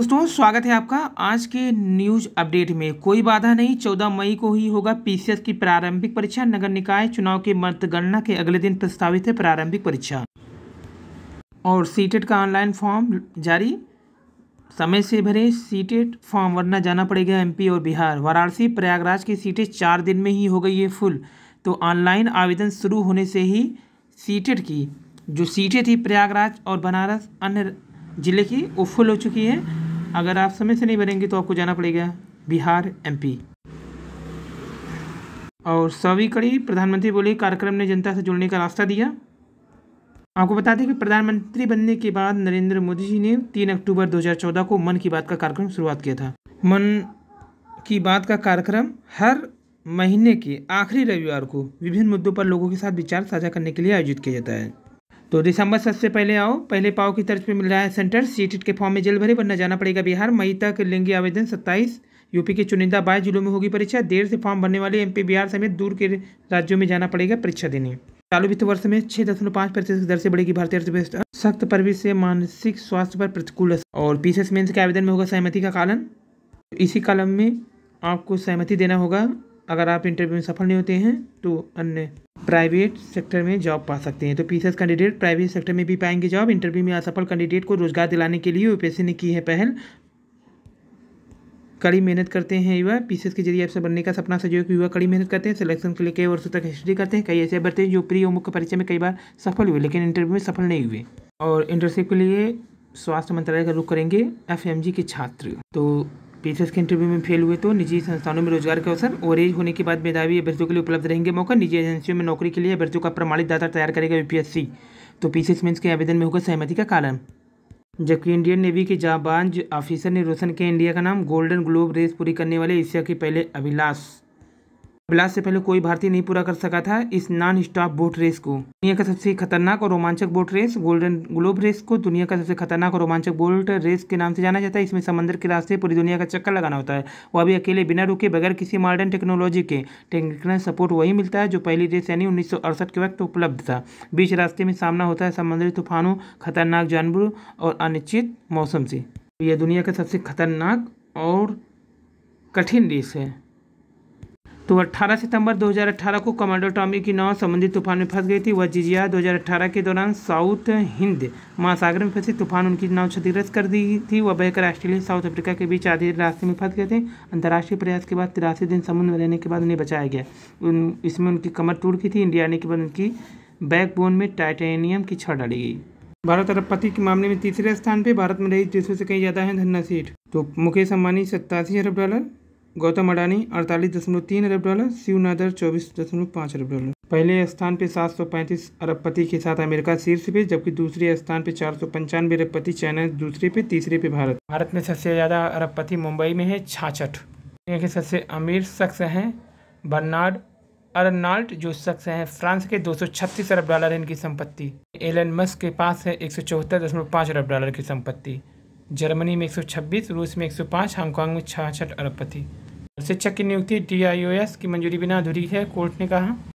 दोस्तों स्वागत है आपका आज के न्यूज अपडेट में कोई बाधा नहीं 14 मई को ही होगा पीसीएस की प्रारंभिक परीक्षा नगर निकाय चुनाव के मतगणना के अगले दिन प्रस्तावित है प्रारंभिक परीक्षा और सीटेट का ऑनलाइन फॉर्म जारी समय से भरे सीटेट फॉर्म वरना जाना पड़ेगा एमपी और बिहार वाराणसी प्रयागराज की सीटें चार दिन में ही हो गई है फुल तो ऑनलाइन आवेदन शुरू होने से ही सीटेट की जो सीटें थी प्रयागराज और बनारस अन्य ज़िले की वो फुल हो चुकी है अगर आप समय से नहीं भरेंगे तो आपको जाना पड़ेगा बिहार एमपी और सभी कड़ी प्रधानमंत्री बोले कार्यक्रम ने जनता से जुड़ने का रास्ता दिया आपको बता दें कि प्रधानमंत्री बनने के बाद नरेंद्र मोदी जी ने 3 अक्टूबर 2014 को मन की बात का कार्यक्रम शुरुआत किया था मन की बात का कार्यक्रम हर महीने के आखिरी रविवार को विभिन्न मुद्दों पर लोगों के साथ विचार साझा करने के लिए आयोजित किया जाता है तो दिसंबर सबसे पहले आओ पहले पाओ की तर्ज पे मिल रहा है सेंटर सीटेट के फॉर्म में जल्द भरे वरना जाना पड़ेगा बिहार मई तक लेंगे आवेदन सत्ताईस यूपी के चुनिंदा बाईस जिलों में होगी परीक्षा देर से फॉर्म भरने वाले एमपी बिहार समेत दूर के राज्यों में जाना पड़ेगा परीक्षा देने चालू वित्त वर्ष में छह दशमलव पांच प्रतिशत की दर से बढ़ेगी भारतीय अर्थव्यवस्था सख्त परवी से मानसिक स्वास्थ्य पर प्रतिकूल और पीसीएस मेन्स के आवेदन में होगा सहमति का कालन इसी कालम में आपको सहमति देना होगा अगर आप इंटरव्यू में सफल नहीं होते हैं तो अन्य प्राइवेट सेक्टर में जॉब पा सकते हैं तो पीसीएस कैंडिडेट प्राइवेट सेक्टर में भी पाएंगे जॉब इंटरव्यू में असफल कैंडिडेट को रोजगार दिलाने के लिए यूपीएससी ने की है पहल कड़ी मेहनत करते हैं युवा पीसीएस के जरिए अफसर बनने का सपना सहयोग युवा कड़ी मेहनत करते हैं सिलेक्शन के लिए कई वर्षों तक हिस्ट्री करते हैं कई ऐसे बढ़ते हैं जो प्री और मुख्य परीक्षा में कई बार सफल हुए लेकिन इंटरव्यू में सफल नहीं हुए और इंटरशिप के लिए स्वास्थ्य मंत्रालय का रुख करेंगे एफ के छात्र तो पीसीएस के इंटरव्यू में फेल हुए तो निजी संस्थानों में रोजगार के अवसर और एज होने के बाद मेधावी अभ्यर्थियों के लिए उपलब्ध रहेंगे मौका निजी एजेंसियों में नौकरी के लिए अभ्यर्थियों का प्रमाणित दाता तैयार करेगा यूपीएससी तो पीसीएस मेंस के आवेदन में होगा सहमति का कारण जबकि इंडियन नेवी के जाबाज ऑफिसर ने रोशन किया इंडिया का नाम गोल्डन ग्लोब रेस पूरी करने वाले एशिया के पहले अभिलाष ब्लास्ट से पहले कोई भारतीय नहीं पूरा कर सका था इस नॉन स्टॉप बोट रेस को दुनिया का सबसे खतरनाक और रोमांचक boat race golden globe race को दुनिया का सबसे खतरनाक और रोमांचक बोट रेस के नाम से जाना जाता है इसमें समंदर के रास्ते पूरी दुनिया का चक्कर लगाना होता है वह भी अकेले बिना रुके बगैर किसी मॉडर्न टेक्नोलॉजी के टेक्निकल सपोर्ट वही मिलता है जो पहली रेस यानी उन्नीस के वक्त उपलब्ध था बीच रास्ते में सामना होता है समंदरी तूफानों खतरनाक जानवरों और अनिश्चित मौसम से यह दुनिया का सबसे खतरनाक और कठिन रेस है तो 18 सितंबर 2018 को कमांडो टॉमी की नाव समुद्री तूफान में फंस गई थी वह जिजिया 2018 के दौरान साउथ हिंद महासागर में फंसे तूफान उनकी नाव क्षतिग्रस्त कर दी थी वह बहकर ऑस्ट्रेलिया साउथ अफ्रीका के बीच आधे रास्ते में फंस गए थे अंतर्राष्ट्रीय प्रयास के बाद तिरासी दिन समुद्र में रहने के बाद उन्हें बचाया गया उन इसमें उनकी कमर टूट गई थी इंडिया आने के बाद उनकी बैकबोन में टाइटेनियम की छड़ डाली गई भारत अरब पति के मामले में तीसरे स्थान पर भारत में रही देशों से कहीं ज़्यादा है धन्ना सीट तो मुकेश अंबानी सत्तासी अरब डॉलर गौतम अडानी अड़तालीस दशमलव तीन अरब डॉलर शिव नादर चौबीस दशमलव पाँच अरब डॉलर पहले स्थान पर सात सौ पैंतीस अरबपति के साथ अमेरिका शीर्ष पे जबकि दूसरे स्थान पे चार सौ पंचानवे अरबपति चाइना दूसरे पे तीसरे पे भारत भारत में सबसे ज़्यादा अरबपति मुंबई में है छाछठ दुनिया के सबसे अमीर शख्स हैं बर्नार्ड अर्नाल्ट जो शख्स हैं फ्रांस के दो अरब डॉलर इनकी संपत्ति एलन मस्क के पास है एक अरब डॉलर की संपत्ति जर्मनी में 126 रूस में 105 हांगकांग में छाछठ अरबपति शिक्षक की नियुक्ति डी की मंजूरी बिना अधूरी है कोर्ट ने कहा